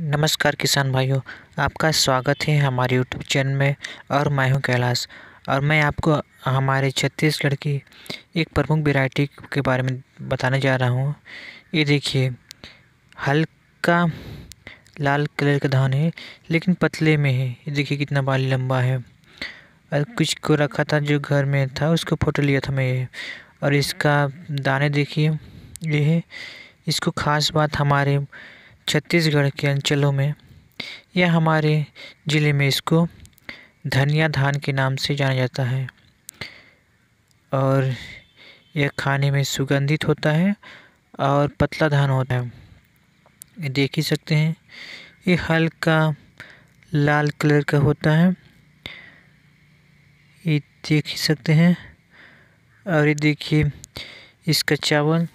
नमस्कार किसान भाइयों आपका स्वागत है हमारे यूट्यूब चैनल में और मैं हूं कैलाश और मैं आपको हमारे छत्तीसगढ़ की एक प्रमुख वेराइटी के बारे में बताने जा रहा हूं ये देखिए हल्का लाल कलर का धान है लेकिन पतले में है ये देखिए कितना बाली लंबा है और कुछ को रखा था जो घर में था उसको फ़ोटो लिया था मैं और इसका दाने देखिए ये है इसको खास बात हमारे छत्तीसगढ़ के अंचलों में या हमारे ज़िले में इसको धनिया धान के नाम से जाना जाता है और यह खाने में सुगंधित होता है और पतला धान होता है देख ही सकते हैं ये हल्का लाल कलर का होता है ये देख ही सकते हैं और ये देखिए इसका चावल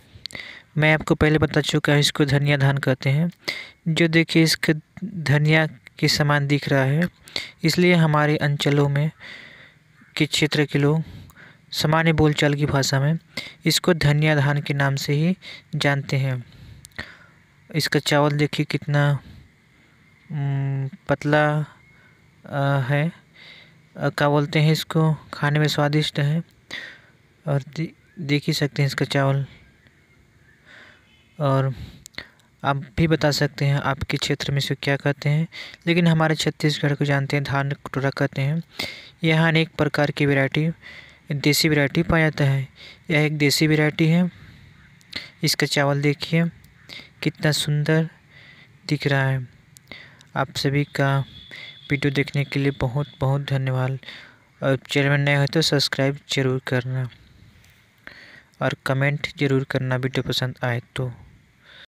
मैं आपको पहले बता चुका हूँ इसको धनिया धान कहते हैं जो देखिए इसके धनिया के समान दिख रहा है इसलिए हमारे अंचलों में के क्षेत्र के लोग सामान्य बोलचाल की भाषा में इसको धनिया धान के नाम से ही जानते हैं इसका चावल देखिए कितना पतला है क्या बोलते हैं इसको खाने में स्वादिष्ट है और देख ही सकते हैं इसका चावल और आप भी बता सकते हैं आपके क्षेत्र में इसे क्या कहते हैं लेकिन हमारे छत्तीसगढ़ को जानते हैं धान कटोरा कहते हैं यहाँ अनेक प्रकार की वैरायटी देसी वैरायटी पाया जाता है यह एक देसी वैरायटी है इसका चावल देखिए कितना सुंदर दिख रहा है आप सभी का वीडियो देखने के लिए बहुत बहुत धन्यवाद और चैनल में नए हो तो सब्सक्राइब जरूर करना और कमेंट ज़रूर करना वीडियो तो पसंद आए तो